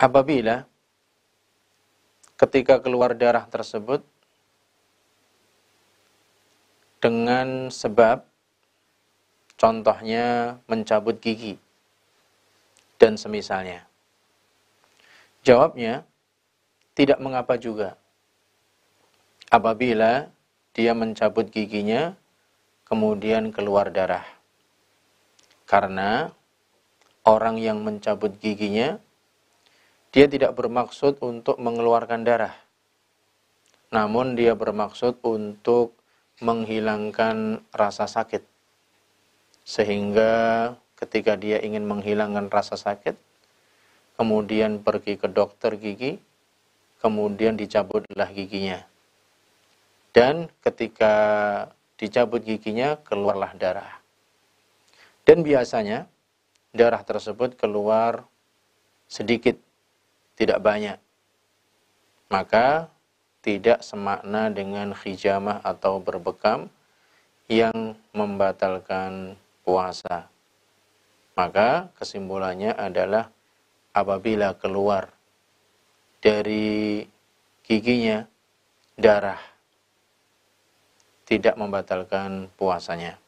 apabila ketika keluar darah tersebut dengan sebab contohnya mencabut gigi dan semisalnya. Jawabnya tidak mengapa juga. Apabila dia mencabut giginya kemudian keluar darah. Karena orang yang mencabut giginya dia tidak bermaksud untuk mengeluarkan darah. Namun dia bermaksud untuk menghilangkan rasa sakit. Sehingga ketika dia ingin menghilangkan rasa sakit, kemudian pergi ke dokter gigi, kemudian dicabutlah giginya. Dan ketika dicabut giginya, keluarlah darah. Dan biasanya darah tersebut keluar sedikit tidak banyak. Maka tidak semakna dengan hijamah atau berbekam yang membatalkan puasa. Maka kesimpulannya adalah apabila keluar dari giginya darah tidak membatalkan puasanya.